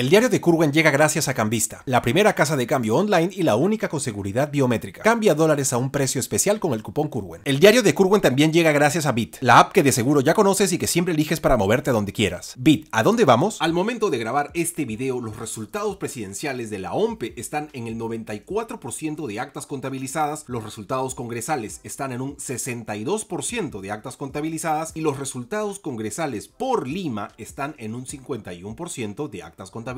El diario de Kurwen llega gracias a Cambista, la primera casa de cambio online y la única con seguridad biométrica. Cambia dólares a un precio especial con el cupón Kurwen. El diario de Kurwen también llega gracias a Bit, la app que de seguro ya conoces y que siempre eliges para moverte a donde quieras. Bit, ¿a dónde vamos? Al momento de grabar este video, los resultados presidenciales de la OMPE están en el 94% de actas contabilizadas, los resultados congresales están en un 62% de actas contabilizadas y los resultados congresales por Lima están en un 51% de actas contabilizadas.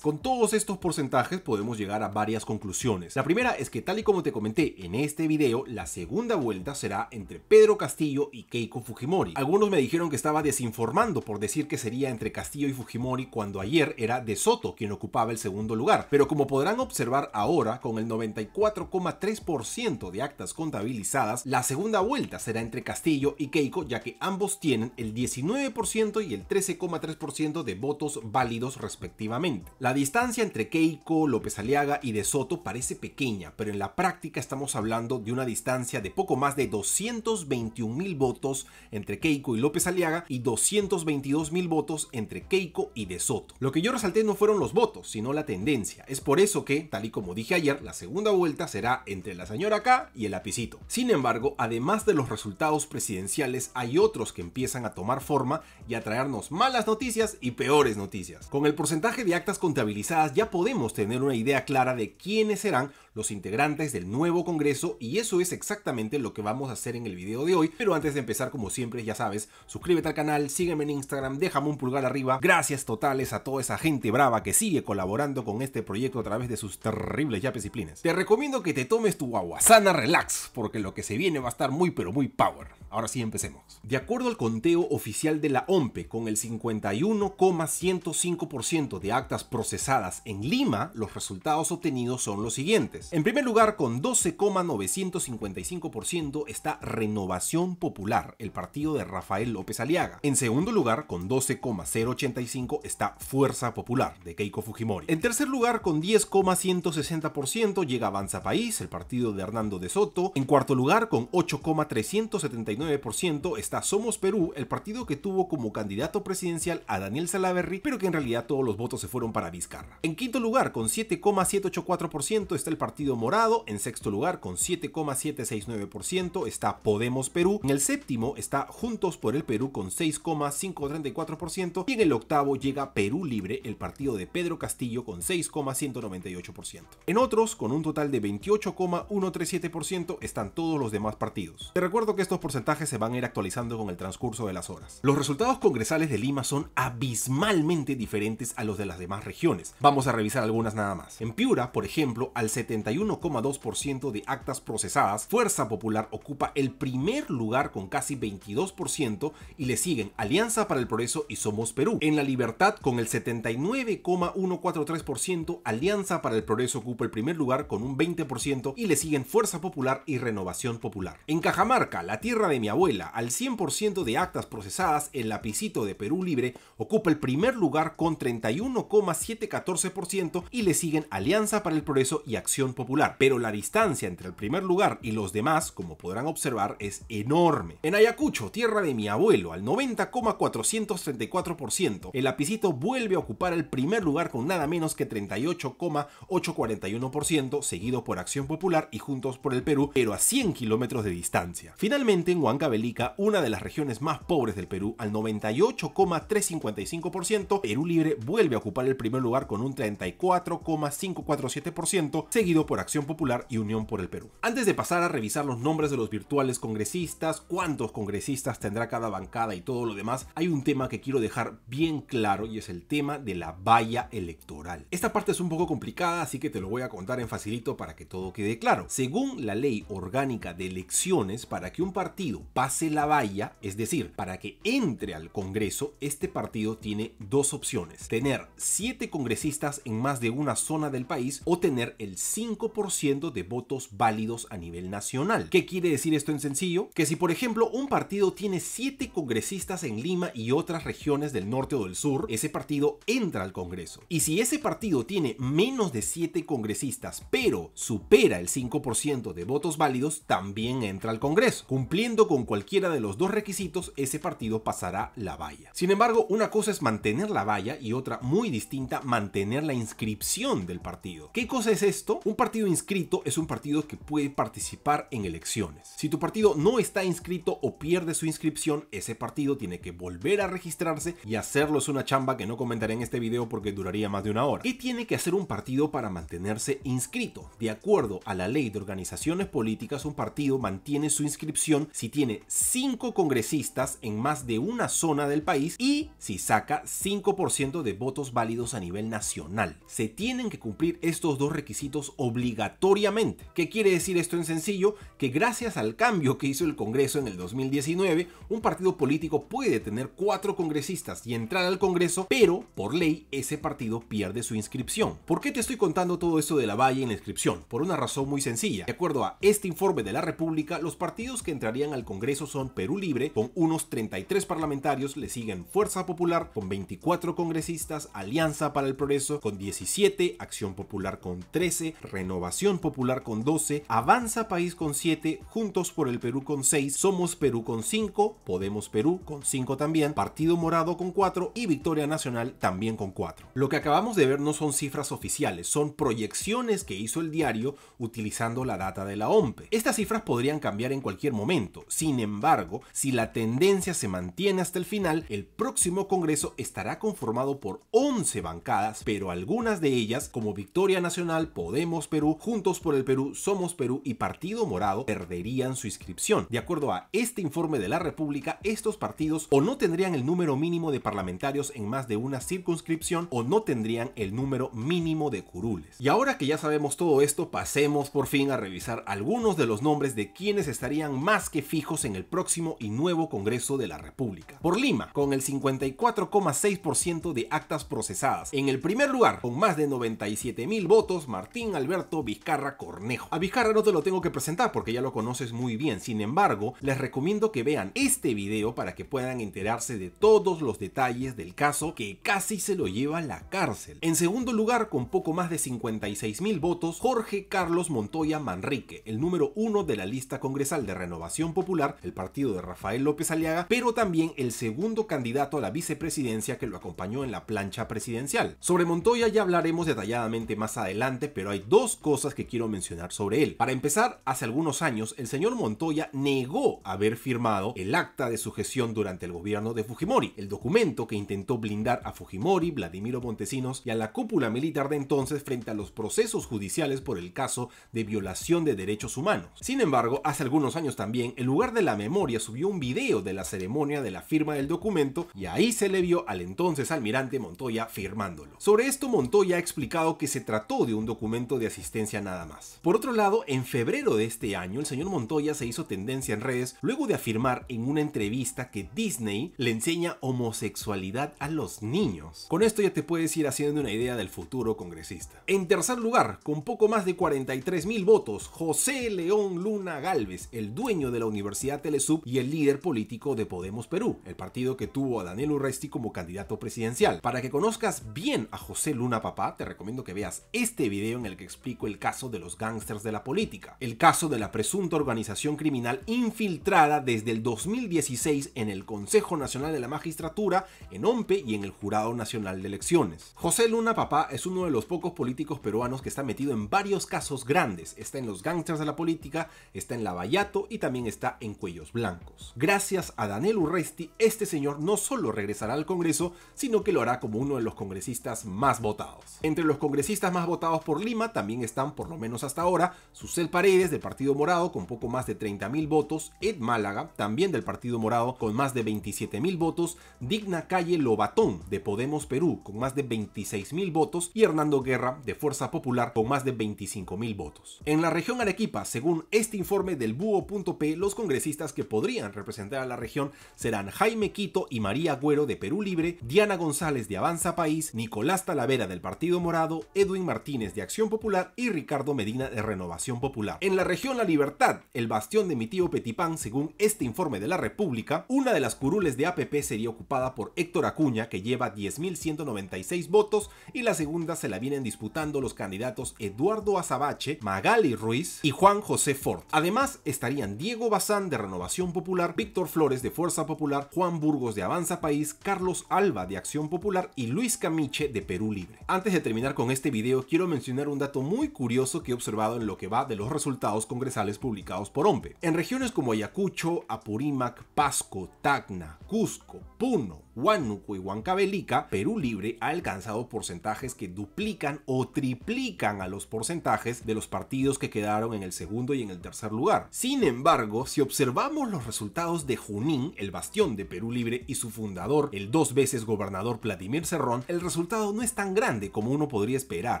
Con todos estos porcentajes podemos llegar a varias conclusiones. La primera es que tal y como te comenté en este video, la segunda vuelta será entre Pedro Castillo y Keiko Fujimori. Algunos me dijeron que estaba desinformando por decir que sería entre Castillo y Fujimori cuando ayer era De Soto quien ocupaba el segundo lugar, pero como podrán observar ahora, con el 94,3% de actas contabilizadas, la segunda vuelta será entre Castillo y Keiko ya que ambos tienen el 19% y el 13,3% de votos válidos respectivamente la distancia entre Keiko, López Aliaga y De Soto parece pequeña, pero en la práctica estamos hablando de una distancia de poco más de 221 mil votos entre Keiko y López Aliaga y 222 mil votos entre Keiko y De Soto. Lo que yo resalté no fueron los votos, sino la tendencia. Es por eso que, tal y como dije ayer, la segunda vuelta será entre la señora K y el lapicito. Sin embargo, además de los resultados presidenciales, hay otros que empiezan a tomar forma y a traernos malas noticias y peores noticias. Con el porcentaje de actas contabilizadas ya podemos tener una idea clara de quiénes serán los integrantes del nuevo Congreso y eso es exactamente lo que vamos a hacer en el video de hoy. Pero antes de empezar, como siempre, ya sabes, suscríbete al canal, sígueme en Instagram, déjame un pulgar arriba. Gracias totales a toda esa gente brava que sigue colaborando con este proyecto a través de sus terribles yapes y Te recomiendo que te tomes tu sana, relax, porque lo que se viene va a estar muy pero muy power. Ahora sí, empecemos. De acuerdo al conteo oficial de la OMPE, con el 51,105% de actas procesadas en Lima, los resultados obtenidos son los siguientes. En primer lugar, con 12,955% está Renovación Popular, el partido de Rafael López Aliaga. En segundo lugar, con 12,085 está Fuerza Popular, de Keiko Fujimori. En tercer lugar, con 10,160% llega Avanza País, el partido de Hernando de Soto. En cuarto lugar, con 8,379% está Somos Perú, el partido que tuvo como candidato presidencial a Daniel Salaverry, pero que en realidad todos los votos se fueron para Vizcarra. En quinto lugar, con 7,784% está el partido Partido Morado, en sexto lugar con 7,769% está Podemos Perú, en el séptimo está Juntos por el Perú con 6,534% y en el octavo llega Perú Libre, el partido de Pedro Castillo con 6,198%. En otros, con un total de 28,137% están todos los demás partidos. Te recuerdo que estos porcentajes se van a ir actualizando con el transcurso de las horas. Los resultados congresales de Lima son abismalmente diferentes a los de las demás regiones. Vamos a revisar algunas nada más. En Piura, por ejemplo, al 70 31,2% de actas procesadas, Fuerza Popular ocupa el primer lugar con casi 22% y le siguen Alianza para el Progreso y Somos Perú. En la Libertad con el 79,143%, Alianza para el Progreso ocupa el primer lugar con un 20% y le siguen Fuerza Popular y Renovación Popular. En Cajamarca, la tierra de mi abuela, al 100% de actas procesadas, el lapicito de Perú Libre ocupa el primer lugar con 31,714% y le siguen Alianza para el Progreso y Acción popular, pero la distancia entre el primer lugar y los demás, como podrán observar, es enorme. En Ayacucho, tierra de mi abuelo, al 90,434%, el lapicito vuelve a ocupar el primer lugar con nada menos que 38,841%, seguido por Acción Popular y Juntos por el Perú, pero a 100 kilómetros de distancia. Finalmente, en Huancavelica, una de las regiones más pobres del Perú, al 98,355%, Perú Libre vuelve a ocupar el primer lugar con un 34,547%, seguido por Acción Popular y Unión por el Perú. Antes de pasar a revisar los nombres de los virtuales congresistas, cuántos congresistas tendrá cada bancada y todo lo demás, hay un tema que quiero dejar bien claro y es el tema de la valla electoral. Esta parte es un poco complicada, así que te lo voy a contar en facilito para que todo quede claro. Según la ley orgánica de elecciones, para que un partido pase la valla, es decir, para que entre al Congreso, este partido tiene dos opciones. Tener siete congresistas en más de una zona del país o tener el 5 5% de votos válidos a nivel nacional. ¿Qué quiere decir esto en sencillo? Que si por ejemplo un partido tiene 7 congresistas en Lima y otras regiones del norte o del sur, ese partido entra al Congreso. Y si ese partido tiene menos de 7 congresistas, pero supera el 5% de votos válidos, también entra al Congreso. Cumpliendo con cualquiera de los dos requisitos, ese partido pasará la valla. Sin embargo, una cosa es mantener la valla y otra muy distinta, mantener la inscripción del partido. ¿Qué cosa es esto? Un partido inscrito es un partido que puede participar en elecciones. Si tu partido no está inscrito o pierde su inscripción, ese partido tiene que volver a registrarse y hacerlo es una chamba que no comentaré en este video porque duraría más de una hora. ¿Qué tiene que hacer un partido para mantenerse inscrito? De acuerdo a la ley de organizaciones políticas, un partido mantiene su inscripción si tiene 5 congresistas en más de una zona del país y si saca 5% de votos válidos a nivel nacional. Se tienen que cumplir estos dos requisitos obligatoriamente. ¿Qué quiere decir esto en sencillo? Que gracias al cambio que hizo el Congreso en el 2019, un partido político puede tener cuatro congresistas y entrar al Congreso, pero por ley ese partido pierde su inscripción. ¿Por qué te estoy contando todo esto de la valla en la inscripción? Por una razón muy sencilla. De acuerdo a este informe de la República, los partidos que entrarían al Congreso son Perú Libre, con unos 33 parlamentarios, le siguen Fuerza Popular, con 24 congresistas, Alianza para el Progreso, con 17, Acción Popular con 13, Renovación Popular con 12, Avanza País con 7, Juntos por el Perú con 6, Somos Perú con 5, Podemos Perú con 5 también, Partido Morado con 4 y Victoria Nacional también con 4. Lo que acabamos de ver no son cifras oficiales, son proyecciones que hizo el diario utilizando la data de la OMP. Estas cifras podrían cambiar en cualquier momento, sin embargo, si la tendencia se mantiene hasta el final, el próximo Congreso estará conformado por 11 bancadas, pero algunas de ellas, como Victoria Nacional, Podemos, Perú, Juntos por el Perú, Somos Perú y Partido Morado perderían su inscripción. De acuerdo a este informe de la República, estos partidos o no tendrían el número mínimo de parlamentarios en más de una circunscripción o no tendrían el número mínimo de curules. Y ahora que ya sabemos todo esto, pasemos por fin a revisar algunos de los nombres de quienes estarían más que fijos en el próximo y nuevo Congreso de la República. Por Lima, con el 54,6% de actas procesadas. En el primer lugar, con más de 97 mil votos, Martín Alberto Alberto Vizcarra Cornejo. A Vizcarra no te lo tengo que presentar porque ya lo conoces muy bien, sin embargo, les recomiendo que vean este video para que puedan enterarse de todos los detalles del caso que casi se lo lleva a la cárcel. En segundo lugar, con poco más de 56 mil votos, Jorge Carlos Montoya Manrique, el número uno de la lista congresal de Renovación Popular, el partido de Rafael López Aliaga, pero también el segundo candidato a la vicepresidencia que lo acompañó en la plancha presidencial. Sobre Montoya ya hablaremos detalladamente más adelante, pero hay dos dos cosas que quiero mencionar sobre él. Para empezar, hace algunos años el señor Montoya negó haber firmado el acta de sujeción durante el gobierno de Fujimori, el documento que intentó blindar a Fujimori, Vladimiro Montesinos y a la cúpula militar de entonces frente a los procesos judiciales por el caso de violación de derechos humanos. Sin embargo, hace algunos años también, el lugar de la memoria subió un video de la ceremonia de la firma del documento y ahí se le vio al entonces almirante Montoya firmándolo. Sobre esto Montoya ha explicado que se trató de un documento de resistencia nada más. Por otro lado, en febrero de este año, el señor Montoya se hizo tendencia en redes luego de afirmar en una entrevista que Disney le enseña homosexualidad a los niños. Con esto ya te puedes ir haciendo una idea del futuro congresista. En tercer lugar, con poco más de 43 mil votos, José León Luna Galvez, el dueño de la Universidad Telesub y el líder político de Podemos Perú, el partido que tuvo a Daniel Urresti como candidato presidencial. Para que conozcas bien a José Luna Papá, te recomiendo que veas este video en el que pico el caso de los gángsters de la política, el caso de la presunta organización criminal infiltrada desde el 2016 en el Consejo Nacional de la Magistratura, en OMPE y en el Jurado Nacional de Elecciones. José Luna Papá es uno de los pocos políticos peruanos que está metido en varios casos grandes, está en los gángsters de la política, está en Lavallato y también está en Cuellos Blancos. Gracias a Daniel Urresti, este señor no solo regresará al Congreso, sino que lo hará como uno de los congresistas más votados. Entre los congresistas más votados por Lima también están, por lo menos hasta ahora, Susel Paredes del Partido Morado con poco más de 30.000 votos, Ed Málaga, también del Partido Morado, con más de 27.000 votos, Digna Calle Lobatón de Podemos Perú con más de 26.000 votos y Hernando Guerra de Fuerza Popular con más de 25.000 votos. En la región Arequipa, según este informe del Búho.p, los congresistas que podrían representar a la región serán Jaime Quito y María Güero de Perú Libre, Diana González de Avanza País, Nicolás Talavera del Partido Morado, Edwin Martínez de Acción Popular, y Ricardo Medina de Renovación Popular. En la región La Libertad, el bastión de mi tío Petipán, según este informe de la República, una de las curules de APP sería ocupada por Héctor Acuña, que lleva 10.196 votos, y la segunda se la vienen disputando los candidatos Eduardo Azabache, Magali Ruiz y Juan José Ford. Además, estarían Diego Bazán de Renovación Popular, Víctor Flores de Fuerza Popular, Juan Burgos de Avanza País, Carlos Alba de Acción Popular y Luis Camiche de Perú Libre. Antes de terminar con este video, quiero mencionar un dato muy curioso que he observado en lo que va de los resultados congresales publicados por OMPE. En regiones como Ayacucho, Apurímac, Pasco, Tacna, Cusco, Puno, Huánuco y Huancavelica, Perú Libre ha alcanzado porcentajes que duplican o triplican a los porcentajes de los partidos que quedaron en el segundo y en el tercer lugar. Sin embargo, si observamos los resultados de Junín, el bastión de Perú Libre y su fundador, el dos veces gobernador Vladimir Cerrón, el resultado no es tan grande como uno podría esperar.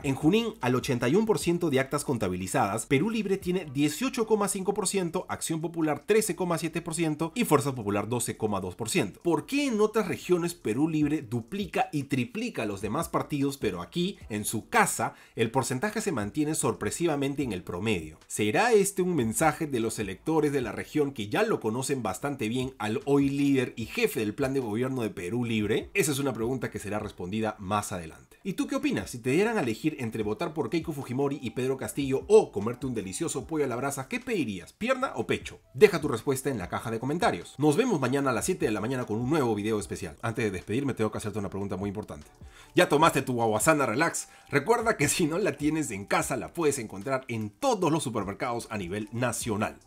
En Junín, al 81 ciento de actas contabilizadas, Perú Libre tiene 18,5%, Acción Popular 13,7% y Fuerza Popular 12,2%. ¿Por qué en otras regiones Perú Libre duplica y triplica a los demás partidos, pero aquí, en su casa, el porcentaje se mantiene sorpresivamente en el promedio? ¿Será este un mensaje de los electores de la región que ya lo conocen bastante bien al hoy líder y jefe del plan de gobierno de Perú Libre? Esa es una pregunta que será respondida más adelante. ¿Y tú qué opinas? Si te dieran a elegir entre votar por Keiko jimori y Pedro Castillo o comerte un delicioso pollo a la brasa, ¿qué pedirías? ¿Pierna o pecho? Deja tu respuesta en la caja de comentarios. Nos vemos mañana a las 7 de la mañana con un nuevo video especial. Antes de despedirme tengo que hacerte una pregunta muy importante. ¿Ya tomaste tu guaguasana Relax? Recuerda que si no la tienes en casa la puedes encontrar en todos los supermercados a nivel nacional.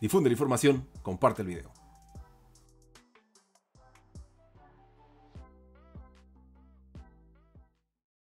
Difunde la información, comparte el video.